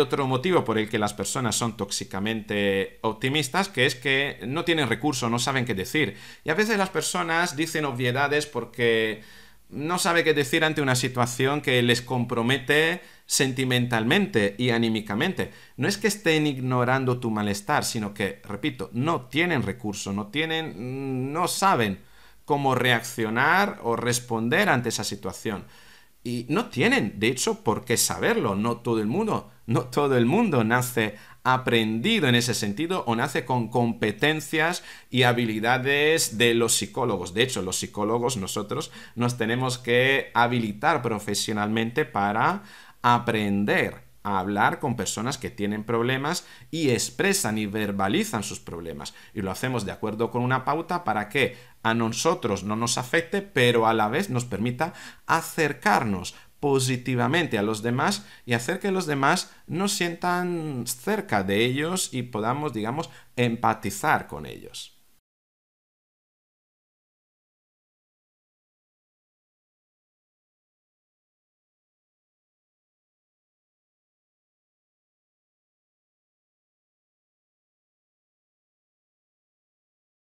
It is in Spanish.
otro motivo por el que las personas son tóxicamente optimistas, que es que no tienen recurso no saben qué decir. Y a veces las personas dicen obviedades porque no sabe qué decir ante una situación que les compromete sentimentalmente y anímicamente. No es que estén ignorando tu malestar, sino que, repito, no tienen recurso no tienen, no saben cómo reaccionar o responder ante esa situación. Y no tienen, de hecho, por qué saberlo. No todo el mundo no todo el mundo nace aprendido en ese sentido o nace con competencias y habilidades de los psicólogos. De hecho, los psicólogos nosotros nos tenemos que habilitar profesionalmente para aprender a hablar con personas que tienen problemas y expresan y verbalizan sus problemas. Y lo hacemos de acuerdo con una pauta para que a nosotros no nos afecte, pero a la vez nos permita acercarnos positivamente a los demás y hacer que los demás nos sientan cerca de ellos y podamos, digamos, empatizar con ellos.